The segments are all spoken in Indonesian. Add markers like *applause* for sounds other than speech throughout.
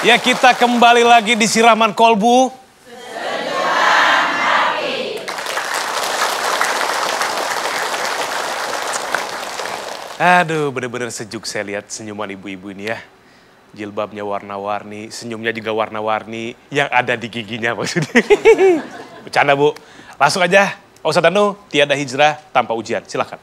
Ya kita kembali lagi di siraman kolbu. Aduh, bener-bener sejuk saya lihat senyuman ibu-ibu ini ya. Jilbabnya warna-warni, senyumnya juga warna-warni, yang ada di giginya maksudnya. *laughs* Bercanda bu, langsung aja. Ustadz Danu, tiada hijrah tanpa ujian. Silakan.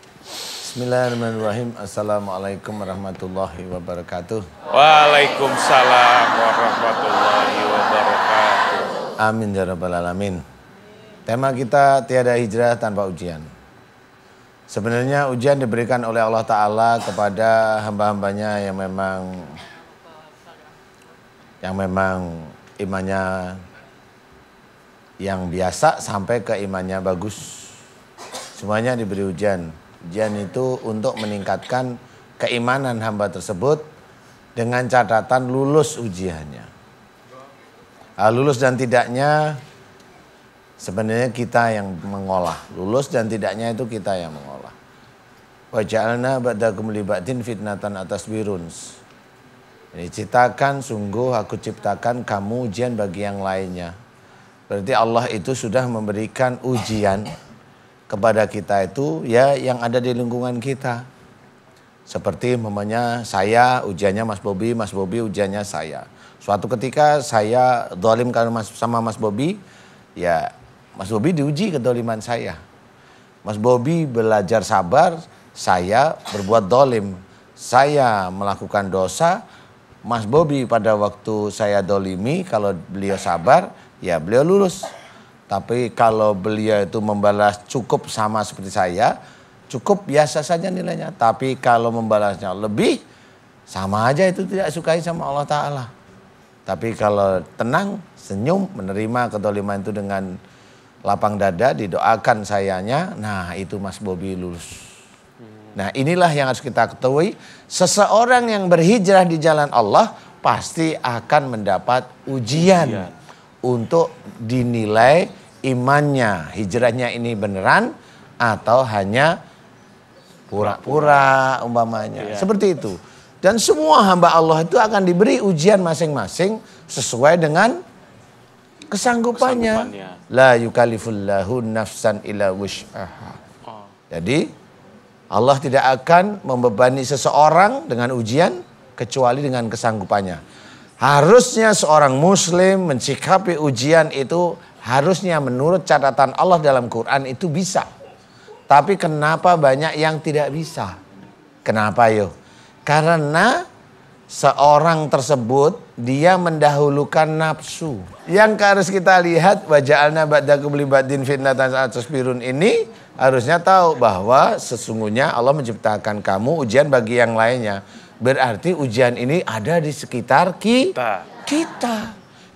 Bismillahirrahmanirrahim. Assalamualaikum warahmatullahi wabarakatuh. Waalaikumsalam warahmatullahi wabarakatuh. Amin ya rabbal alamin. Tema kita tiada hijrah tanpa ujian. Sebenarnya ujian diberikan oleh Allah Ta'ala kepada hamba-hambanya yang memang yang memang imannya yang biasa sampai ke imannya bagus. Semuanya diberi ujian ujian itu untuk meningkatkan keimanan hamba tersebut dengan catatan lulus ujiannya. Nah, lulus dan tidaknya sebenarnya kita yang mengolah. Lulus dan tidaknya itu kita yang mengolah. Wajalna ba'dakum libatin fitnatan atas biruns. Ini ciptakan sungguh aku ciptakan kamu ujian bagi yang lainnya. Berarti Allah itu sudah memberikan ujian kepada kita itu ya yang ada di lingkungan kita. Seperti mamanya saya, ujiannya Mas Bobi, Mas Bobi ujiannya saya. Suatu ketika saya dolim sama Mas Bobi, ya Mas Bobi diuji kedoliman saya. Mas Bobi belajar sabar, saya berbuat dolim. Saya melakukan dosa, Mas Bobi pada waktu saya dolimi, kalau beliau sabar, ya beliau lulus. Tapi kalau beliau itu membalas cukup sama seperti saya, cukup biasa saja nilainya. Tapi kalau membalasnya lebih, sama aja itu tidak sukai sama Allah Ta'ala. Tapi kalau tenang, senyum, menerima ketoliman itu dengan lapang dada, didoakan sayanya, nah itu Mas Bobi lulus. Nah inilah yang harus kita ketahui, seseorang yang berhijrah di jalan Allah pasti akan mendapat ujian. ujian untuk dinilai imannya, hijrahnya ini beneran atau hanya pura-pura umpamanya. Ya. Seperti itu. Dan semua hamba Allah itu akan diberi ujian masing-masing sesuai dengan kesanggupannya. kesanggupannya. La nafsan oh. Jadi Allah tidak akan membebani seseorang dengan ujian kecuali dengan kesanggupannya. Harusnya seorang muslim mencikapi ujian itu harusnya menurut catatan Allah dalam Quran itu bisa. Tapi kenapa banyak yang tidak bisa? Kenapa yo? Karena seorang tersebut dia mendahulukan nafsu. Yang harus kita lihat wajah alna badaku beli ba'din fitnatan birun ini harusnya tahu bahwa sesungguhnya Allah menciptakan kamu ujian bagi yang lainnya. Berarti ujian ini ada di sekitar ki kita. kita.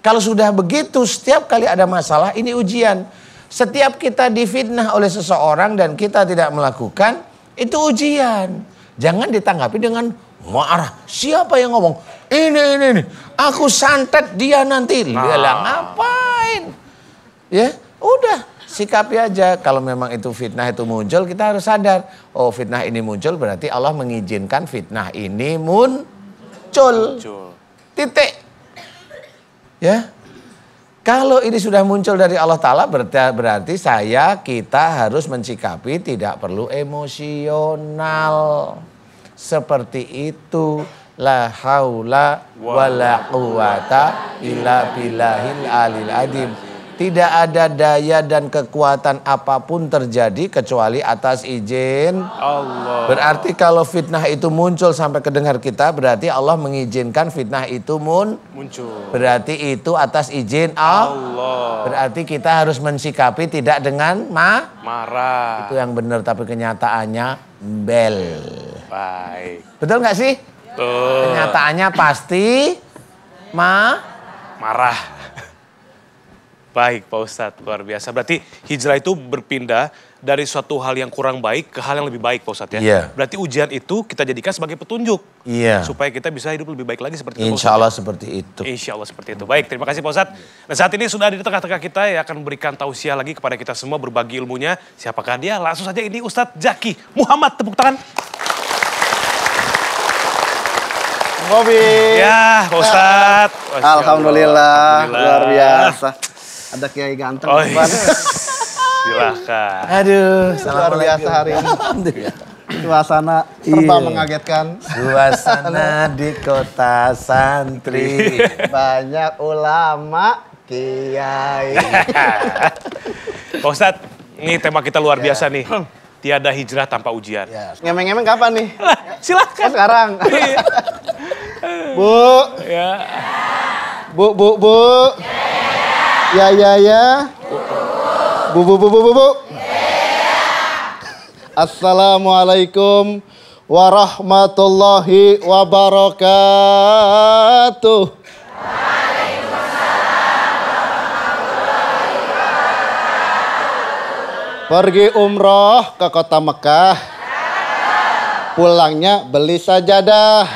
Kalau sudah begitu, setiap kali ada masalah ini ujian. Setiap kita difitnah oleh seseorang dan kita tidak melakukan, itu ujian. Jangan ditanggapi dengan marah. Siapa yang ngomong? Ini, ini, ini. Aku santet dia nanti. Nah. Dia ngapain? Ya, udah Sikapi aja kalau memang itu fitnah itu muncul kita harus sadar. Oh fitnah ini muncul berarti Allah mengizinkan fitnah ini muncul. Titik. Ya. Kalau ini sudah muncul dari Allah Ta'ala berarti saya kita harus mencikapi tidak perlu emosional. Seperti itu. La haula wa la quwata illa billahil alil adim. Tidak ada daya dan kekuatan apapun terjadi kecuali atas izin Allah. Berarti kalau fitnah itu muncul sampai kedengar kita berarti Allah mengizinkan fitnah itu mun muncul. Berarti itu atas izin Allah. Berarti kita harus mensikapi tidak dengan ma marah. Itu yang benar tapi kenyataannya bel. Baik. Betul nggak sih? Betul. Kenyataannya pasti ma marah. Baik Pak Ustadz, luar biasa. Berarti hijrah itu berpindah dari suatu hal yang kurang baik ke hal yang lebih baik Pak Ustadz ya? Yeah. Berarti ujian itu kita jadikan sebagai petunjuk. Yeah. Supaya kita bisa hidup lebih baik lagi seperti itu Insya Allah ya? seperti itu. Insya Allah seperti itu. Baik, terima kasih Pak Ustadz. Nah saat ini sudah di tengah-tengah kita yang akan memberikan tausiah lagi kepada kita semua berbagi ilmunya. Siapakah dia? Langsung saja ini Ustadz jaki Muhammad. Tepuk tangan. Ya, Pak Ustadz. Alhamdulillah, Alhamdulillah, luar biasa ada kiai ganteng. Oh, iya. *laughs* Silahkan. Aduh, luar biasa hari ini. Suasana serba iya. mengagetkan. Suasana di kota santri. *laughs* Banyak ulama kiai. *laughs* Pak ini tema kita luar yeah. biasa nih. Tiada hijrah tanpa ujian. yeah. Ngemeng-ngemeng kapan nih? silahkan. Oh, sekarang. Iya. bu. Ya. Bu, bu, bu. Ya. Ya ya ya. Bu bu bu bu bu. bu. Assalamualaikum warahmatullahi wabarakatuh. Pergi umroh ke kota Mekah. Pulangnya beli sajadah.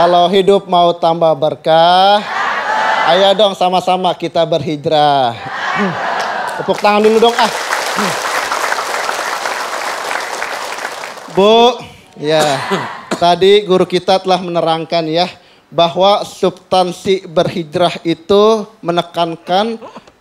Kalau hidup mau tambah berkah Ayo dong sama-sama kita berhijrah. Hmm. Tepuk tangan dulu dong ah. Hmm. Bu, ya. Tadi guru kita telah menerangkan ya bahwa substansi berhijrah itu menekankan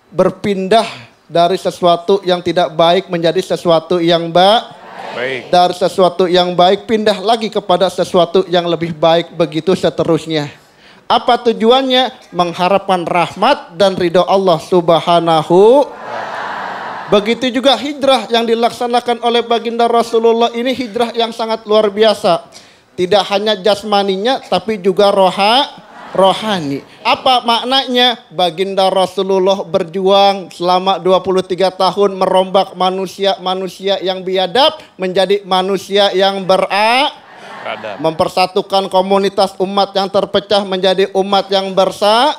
berpindah dari sesuatu yang tidak baik menjadi sesuatu yang ba Baik. Dari sesuatu yang baik pindah lagi kepada sesuatu yang lebih baik begitu seterusnya. Apa tujuannya? Mengharapkan rahmat dan ridho Allah subhanahu Begitu juga hijrah yang dilaksanakan oleh baginda Rasulullah ini hijrah yang sangat luar biasa. Tidak hanya jasmaninya tapi juga roha, rohani. Apa maknanya? Baginda Rasulullah berjuang selama 23 tahun merombak manusia-manusia yang biadab menjadi manusia yang berak Mempersatukan komunitas umat yang terpecah menjadi umat yang bersa.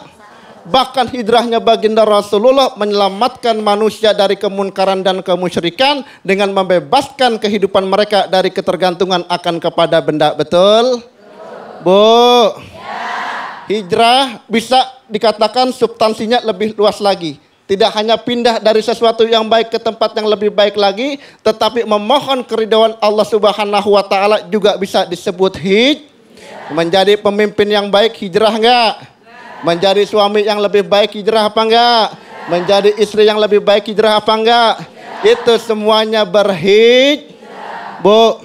Bahkan hijrahnya baginda Rasulullah menyelamatkan manusia dari kemunkaran dan kemusyrikan dengan membebaskan kehidupan mereka dari ketergantungan akan kepada benda. Betul? Betul. Bu. Hijrah bisa dikatakan substansinya lebih luas lagi tidak hanya pindah dari sesuatu yang baik ke tempat yang lebih baik lagi, tetapi memohon keridhaan Allah Subhanahu wa taala juga bisa disebut hij. Menjadi pemimpin yang baik hijrah enggak? Menjadi suami yang lebih baik hijrah apa enggak? Menjadi istri yang lebih baik hijrah apa enggak? Itu semuanya berhij. Bu,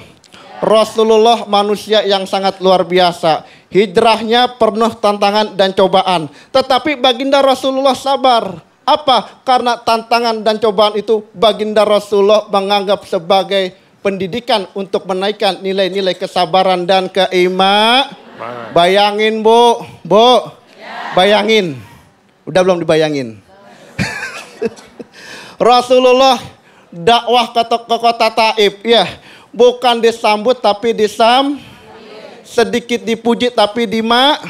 Rasulullah manusia yang sangat luar biasa. Hijrahnya penuh tantangan dan cobaan. Tetapi baginda Rasulullah sabar. Apa? Karena tantangan dan cobaan itu baginda Rasulullah menganggap sebagai pendidikan untuk menaikkan nilai-nilai kesabaran dan keimak. Bayangin, Bu. Bu. Bayangin. Udah belum dibayangin? *laughs* Rasulullah dakwah ke, ke kota Taib, ya. Bukan disambut tapi disam sedikit dipuji tapi dimak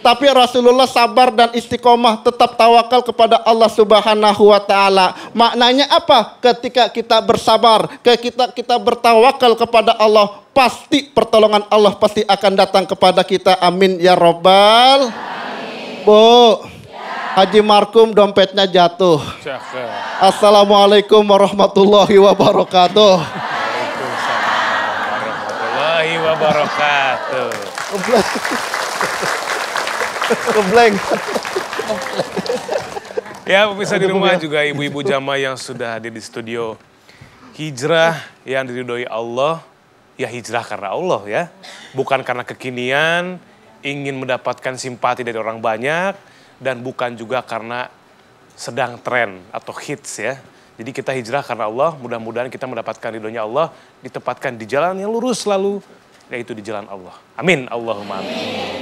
tapi Rasulullah sabar dan istiqomah tetap tawakal kepada Allah Subhanahu wa taala. Maknanya apa? Ketika kita bersabar, ketika kita bertawakal kepada Allah, pasti pertolongan Allah pasti akan datang kepada kita. Amin ya robbal. Amin. Bu, ya. Haji Markum dompetnya jatuh. Assalamualaikum warahmatullahi wabarakatuh. Waalaikumsalam warahmatullahi wabarakatuh. Ngeblank. Ya bisa di rumah juga ibu-ibu jamaah yang sudah hadir di studio. Hijrah yang diridhoi Allah, ya hijrah karena Allah ya. Bukan karena kekinian, ingin mendapatkan simpati dari orang banyak, dan bukan juga karena sedang tren atau hits ya. Jadi kita hijrah karena Allah, mudah-mudahan kita mendapatkan ridhonya Allah, ditempatkan di jalan yang lurus selalu, yaitu di jalan Allah. Amin, Allahumma amin.